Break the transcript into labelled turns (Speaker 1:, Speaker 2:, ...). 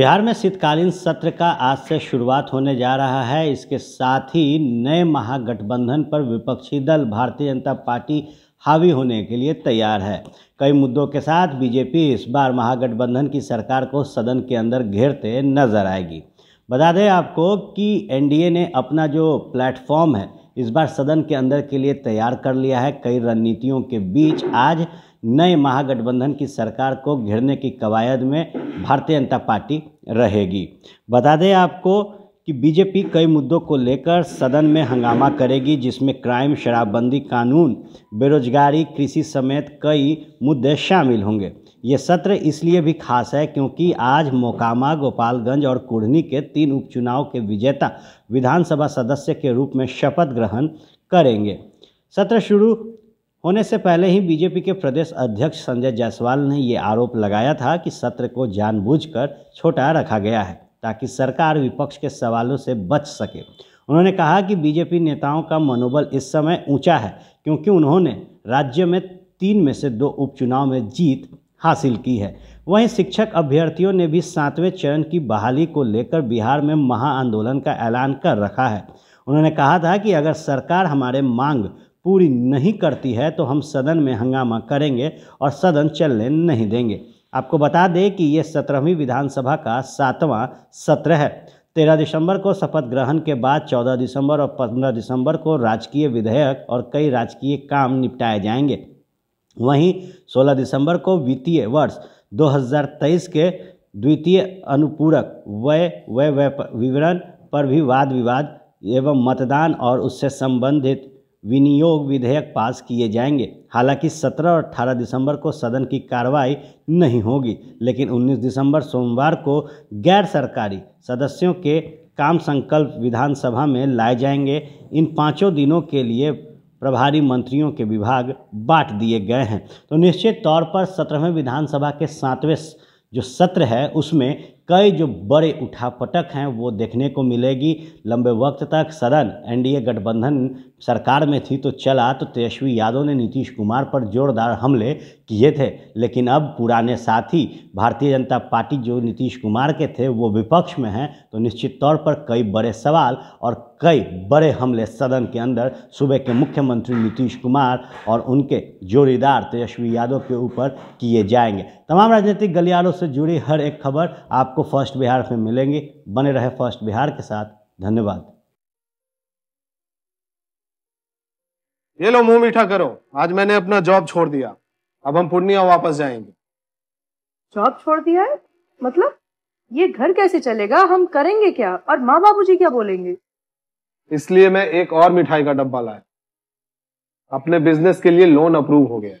Speaker 1: बिहार में शीतकालीन सत्र का आज से शुरुआत होने जा रहा है इसके साथ ही नए महागठबंधन पर विपक्षी दल भारतीय जनता पार्टी हावी होने के लिए तैयार है कई मुद्दों के साथ बीजेपी इस बार महागठबंधन की सरकार को सदन के अंदर घेरते नजर आएगी बता दें आपको कि एनडीए ने अपना जो प्लेटफॉर्म है इस बार सदन के अंदर के लिए तैयार कर लिया है कई रणनीतियों के बीच आज नए महागठबंधन की सरकार को घेरने की कवायद में भारतीय जनता पार्टी रहेगी बता दें आपको कि बीजेपी कई मुद्दों को लेकर सदन में हंगामा करेगी जिसमें क्राइम शराबबंदी कानून बेरोजगारी कृषि समेत कई मुद्दे शामिल होंगे ये सत्र इसलिए भी खास है क्योंकि आज मोकामा गोपालगंज और कुढ़नी के तीन उपचुनाव के विजेता विधानसभा सदस्य के रूप में शपथ ग्रहण करेंगे सत्र शुरू होने से पहले ही बीजेपी के प्रदेश अध्यक्ष संजय जायसवाल ने ये आरोप लगाया था कि सत्र को जानबूझकर छोटा रखा गया है ताकि सरकार विपक्ष के सवालों से बच सके उन्होंने कहा कि बीजेपी नेताओं का मनोबल इस समय ऊंचा है क्योंकि उन्होंने राज्य में तीन में से दो उपचुनाव में जीत हासिल की है वहीं शिक्षक अभ्यर्थियों ने भी सातवें चरण की बहाली को लेकर बिहार में महाआंदोलन का ऐलान कर रखा है उन्होंने कहा था कि अगर सरकार हमारे मांग पूरी नहीं करती है तो हम सदन में हंगामा करेंगे और सदन चलने नहीं देंगे आपको बता दें कि ये सत्रहवीं विधानसभा का सातवां सत्र है तेरह दिसंबर को शपथ ग्रहण के बाद चौदह दिसंबर और पंद्रह दिसंबर को राजकीय विधेयक और कई राजकीय काम निपटाए जाएंगे वहीं सोलह दिसंबर को वित्तीय वर्ष 2023 के द्वितीय अनुपूरक व्यय व्यय विवरण पर भी वाद विवाद एवं मतदान और उससे संबंधित विनियोग विधेयक पास किए जाएंगे हालांकि 17 और 18 दिसंबर को सदन की कार्रवाई नहीं होगी लेकिन 19 दिसंबर सोमवार को गैर सरकारी सदस्यों के काम संकल्प विधानसभा में लाए जाएंगे इन पाँचों दिनों के लिए प्रभारी मंत्रियों के विभाग बांट दिए गए हैं तो निश्चित तौर पर सत्रहवें विधानसभा के सातवें जो सत्र है उसमें कई जो बड़े उठापटक हैं वो देखने को मिलेगी लंबे वक्त तक सदन एनडीए गठबंधन सरकार में थी तो चला तो तेजस्वी यादव ने नीतीश कुमार पर जोरदार हमले किए थे लेकिन अब पुराने साथी भारतीय जनता पार्टी जो नीतीश कुमार के थे वो विपक्ष में हैं तो निश्चित तौर पर कई बड़े सवाल और कई बड़े हमले सदन के अंदर सुबह के मुख्यमंत्री नीतीश कुमार और उनके जोड़ीदार तेजस्वी यादव के ऊपर किए जाएंगे तमाम राजनीतिक गलियारों से जुड़ी हर एक खबर आपको आपको फर्स्ट बिहार में मिलेंगे बने रहे फर्स्ट बिहार के साथ धन्यवाद
Speaker 2: ये लो मुंह मीठा करो आज मैंने अपना जॉब छोड़ दिया अब हम पूर्णिया वापस जाएंगे जॉब छोड़ दिया है मतलब ये घर कैसे चलेगा हम करेंगे क्या और माँ बाबू जी क्या बोलेंगे इसलिए मैं एक और मिठाई का डब्बा लाया अपने बिजनेस के लिए लोन अप्रूव हो गया है